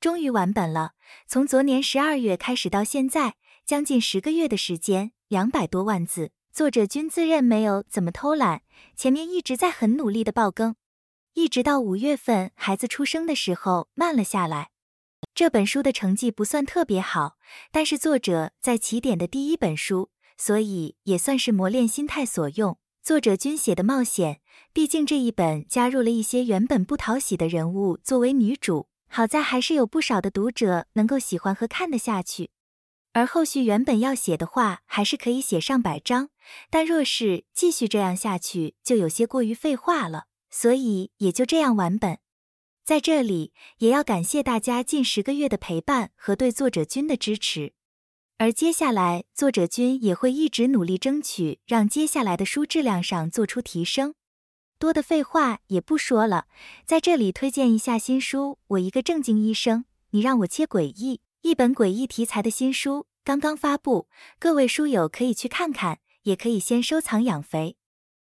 终于完本了。从昨年十二月开始到现在，将近十个月的时间，两百多万字，作者君自认没有怎么偷懒，前面一直在很努力的爆更，一直到五月份孩子出生的时候慢了下来。这本书的成绩不算特别好，但是作者在起点的第一本书，所以也算是磨练心态所用。作者君写的冒险，毕竟这一本加入了一些原本不讨喜的人物作为女主。好在还是有不少的读者能够喜欢和看得下去，而后续原本要写的话还是可以写上百章，但若是继续这样下去就有些过于废话了，所以也就这样完本。在这里也要感谢大家近十个月的陪伴和对作者君的支持，而接下来作者君也会一直努力争取，让接下来的书质量上做出提升。多的废话也不说了，在这里推荐一下新书《我一个正经医生》，你让我切诡异，一本诡异题材的新书，刚刚发布，各位书友可以去看看，也可以先收藏养肥。